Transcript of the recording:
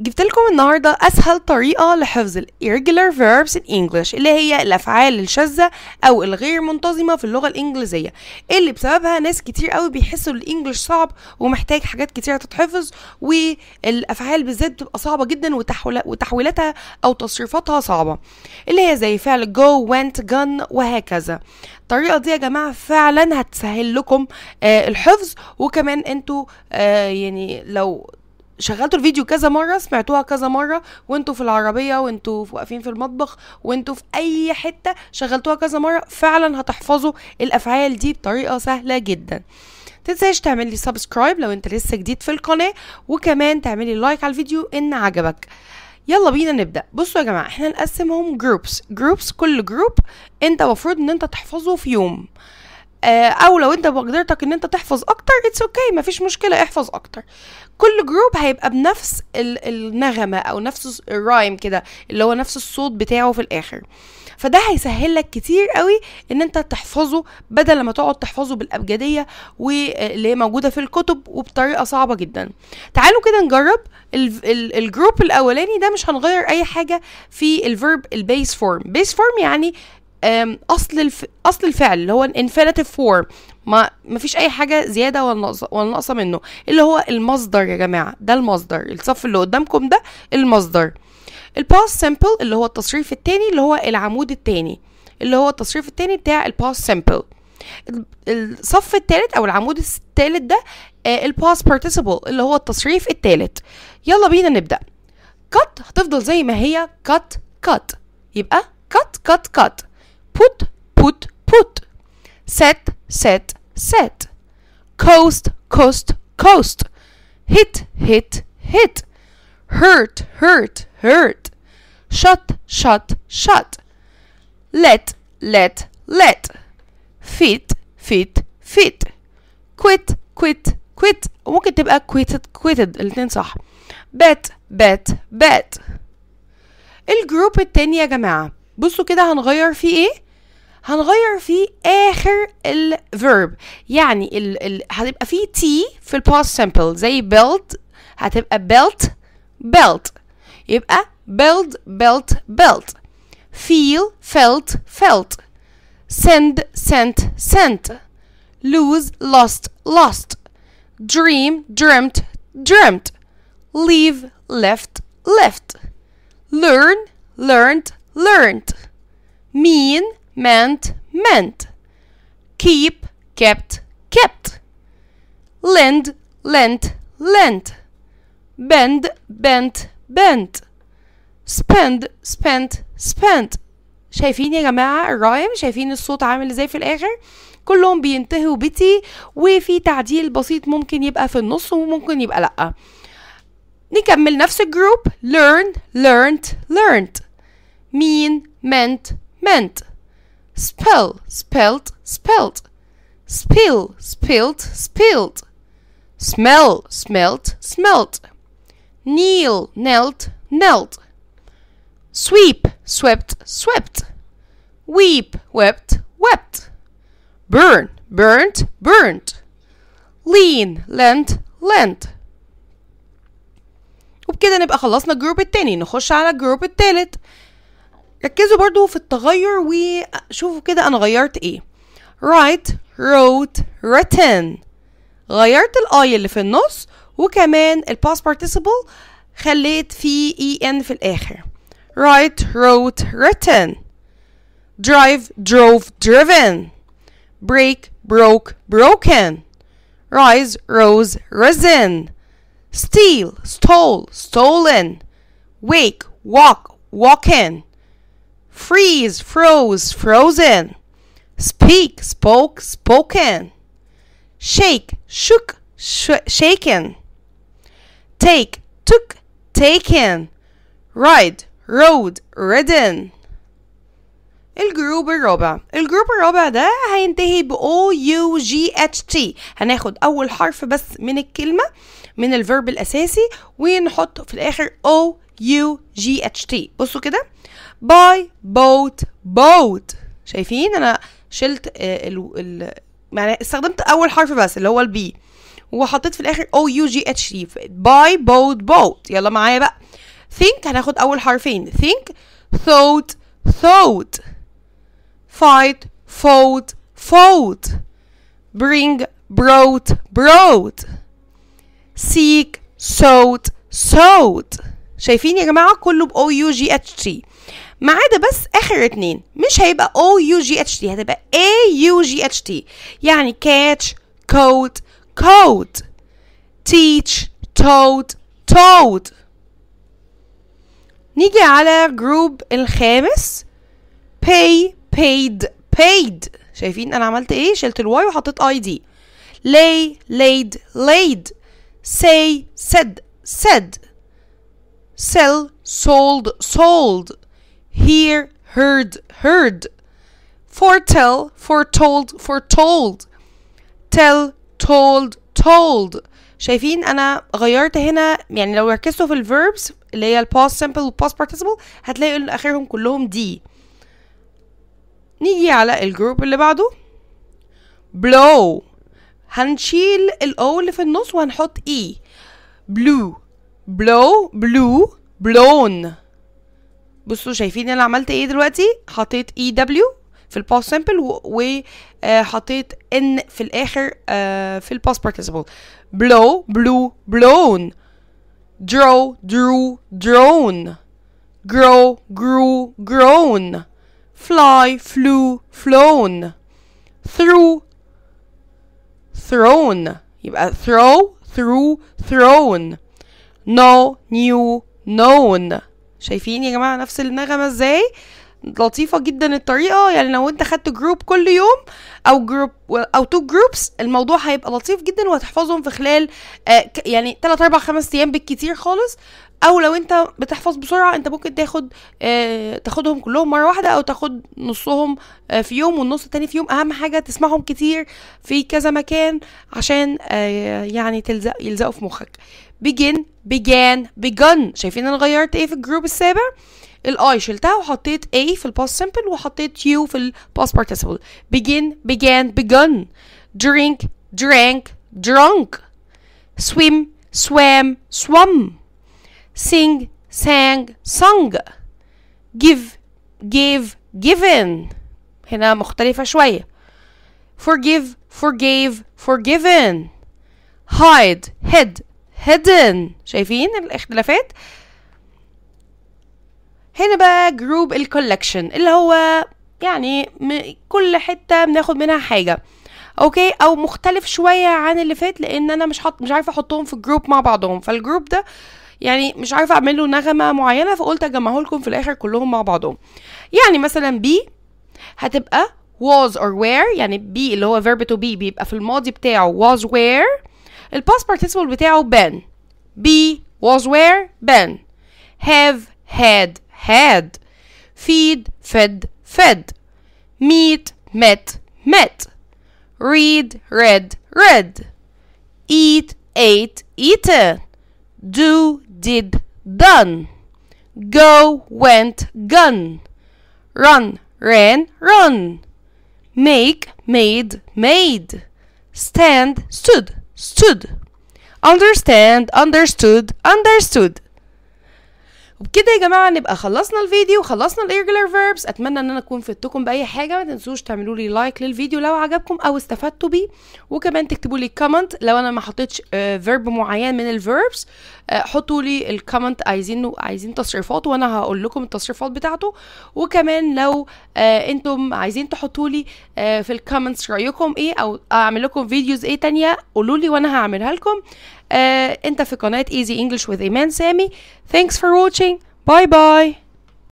جبت لكم النهاردة أسهل طريقة لحفظ الـ irregular verbs in English اللي هي الأفعال الشاذة أو الغير منتظمة في اللغة الإنجليزية اللي بسببها ناس كتير قوي بيحسوا الإنجليش صعب ومحتاج حاجات كتير تتحفظ والأفعال بالذات بتبقى صعبة جدا وتحويلاتها أو تصريفاتها صعبة اللي هي زي فعل go, went, gone وهكذا الطريقة دي يا جماعة فعلا هتسهل لكم آه، الحفظ وكمان انتوا آه، يعني لو شغلتوا الفيديو كذا مرة سمعتوها كذا مرة وانتوا في العربية وانتوا واقفين في المطبخ وانتوا في أي حتة شغلتوها كذا مرة فعلا هتحفظوا الأفعال دي بطريقة سهلة جدا تنساش تعملي سبسكرايب لو انت لسه جديد في القناة وكمان تعملي لايك على الفيديو ان عجبك يلا بينا نبدا بصوا يا جماعه احنا نقسمهم جروبس جروبس كل جروب انت المفروض ان انت تحفظه في يوم آه، او لو انت بقدرتك ان انت تحفظ اكتر اتس اوكي okay مفيش مشكله احفظ اكتر كل جروب هيبقى بنفس النغمه او نفس الرايم كده اللي هو نفس الصوت بتاعه في الاخر فده هيسهل لك كتير قوي ان انت تحفظه بدل ما تقعد تحفظه بالابجديه واللي هي موجوده في الكتب وبطريقه صعبه جدا تعالوا كده نجرب الجروب الاولاني ده مش هنغير اي حاجه في الفيرب البيس فورم بيس فورم يعني اصل الف... اصل الفعل اللي هو الانفينيتيف فورم ما مفيش اي حاجه زياده ولا ناقصه ولا ناقصه منه اللي هو المصدر يا جماعه ده المصدر الصف اللي قدامكم ده المصدر الباست سمبل اللي هو التصريف التاني اللي هو العمود التاني اللي هو التصريف التاني بتاع الباست سمبل الصف التالت او العمود التالت ده آه، الباست بارتيسيبل اللي هو التصريف التالت يلا بينا نبدا كات هتفضل زي ما هي كات كات يبقى كات كات كات put, put, put. Set, set, set. Coast, coast, coast. Hit, hit, hit. Hurt, hurt, hurt. Shut, shut, shut. Let, let, let. Fit, fit, fit. Quit, quit, quit. ممكن تبقى quitted, quitted. الاتنين صح. bet, bet, bet. الجروب التاني يا جماعة بصوا كده هنغير فيه ايه هنغير في اخر verb يعني ال ال هتبقى في t في past simple زي build هتبقى built built يبقى build built built feel felt felt send sent sent lose lost lost dream dreamt dreamt leave left left learn learned learned mean meant, meant. Keep, kept, kept. Lend, lent, lent. Bend, bent, bent. spend, spent, spent. شايفين يا جماعة الرائم شايفين الصوت عامل ازاي في الآخر كلهم بينتهوا بتي وفي تعديل بسيط ممكن يبقى في النص وممكن يبقى لأ نكمل نفس الجروب learn learned learned mean meant meant Spell, spelt, spelt. Spill, spilt, spilt. Smell, smelt, smelt. Kneel, knelt, knelt. Sweep, swept, swept. Weep, wept, wept. Burn, burnt, burnt. Lean, lent, lent. وبكده نبقى خلصنا الجروب التاني نخش على الجروب التالت ركزوا برضو في التغير وشوفوا كده أنا غيرت إيه write wrote written غيرت الاي اللي في النص وكمان ال past participle خليت فيه اي ان في الآخر write wrote written drive drove driven break broke broken rise rose risen steal stole stolen wake walk walking freeze froze frozen speak spoke spoken shake shook sh shaken take took taken ride rode ridden الجروب الرابع الجروب الرابع ده هينتهي ب O U G H T هناخد أول حرف بس من الكلمة من الفيرب الأساسي ونحطه في الآخر O U G H T بصوا كده باي بوت بوت شايفين انا شلت آه، ال ال يعني استخدمت اول حرف بس اللي هو البي وحطيت في الاخر او يو جي اتش دي باي بوت بوت يلا معايا بقى ثينك هناخد اول حرفين ثينك ثوت ثوت فايت فوت فوت برينج بروت بروت سيك سوت سوت شايفين يا جماعه كله ب او يو جي اتش تي ما عدا بس اخر اتنين مش هيبقى او يو جي اتش تي هتبقى اي يو جي اتش تي يعني كاتش كوت كوت teach toad toad نيجي على جروب الخامس pay paid paid شايفين انا عملت ايه شلت الواي وحطيت اي دي lay laid laid say said said sell sold sold hear, heard, heard. Foretell, foretold, foretold. Tell, told, told. شايفين انا غيرت هنا يعني لو ركزتوا في الفيربس اللي هي الباست simple والباست participle هتلاقي ان اخرهم كلهم دي نيجي على الجروب اللي بعده blow هنشيل الاو اللي في النص وهنحط اي e. blue blow blue blown بصوا شايفين انا عملت ايه دلوقتي حطيت اي e دبليو في الباس سامبل وحطيت ان في الاخر آه، في الباس بارتيسيبل بلو بلو بلون درو درو درون grow grew grown fly flew flown through thrown يبقى throw through thrown know new known شايفين يا جماعه نفس النغمه ازاي لطيفة جدا الطريقة يعني لو انت خدت جروب كل يوم او جروب او تو جروبس الموضوع هيبقى لطيف جدا وهتحفظهم في خلال آه، يعني 3 4 5 ايام بالكتير خالص او لو انت بتحفظ بسرعة انت ممكن تاخد آه، تاخدهم كلهم مرة واحدة او تاخد نصهم آه، في يوم والنص التاني في يوم اهم حاجة تسمعهم كتير في كذا مكان عشان يعني تلزق يلزقوا في مخك begin began begun شايفين انا غيرت ايه في الجروب السابع الاي شلتها وحطيت a في الباست simple وحطيت you في الباست participle begin began begun drink drank drunk swim swam swum sing sang sung give gave given هنا مختلفة شوية forgive forgave forgiven hide hid hidden شايفين الاختلافات هنا بقى جروب الكولكشن اللي هو يعني كل حتة بناخد منها حاجة اوكي او مختلف شوية عن اللي فات لان انا مش حط مش عارفة احطهم في جروب مع بعضهم فالجروب ده يعني مش عارفة اعمل له نغمة معينة فقلت اجمعه لكم في الاخر كلهم مع بعضهم يعني مثلا بي هتبقى was or where يعني بي اللي هو verb to be بيبقى في الماضي بتاعه was where past participle بتاعه been be was where been have had had feed fed fed meet met met read read read eat ate eaten do did done go went gun run ran run make made made stand stood stood. Understand, understood, understood. وبكده يا جماعه نبقى خلصنا الفيديو وخلصنا الايرجولار فيربس اتمنى ان انا اكون فدتكم باي حاجه ما تنسوش تعملوا لي لايك للفيديو لو عجبكم او استفدتوا بيه وكمان تكتبوا لي كومنت لو انا ما حطيتش فيرب آه، معين من الفيربس آه، حطوا لي الكومنت عايزين عايزين تصريفات وانا هقول لكم التصريفات بتاعته وكمان لو آه، انتم عايزين تحطوا لي في الكومنتس رايكم ايه او اعمل لكم فيديوز ايه تانية قولوا لي وانا هعملها لكم آه انت في قناه ايزي انجلش وذ ايمان سامي ثانكس فور واتشينج باي باي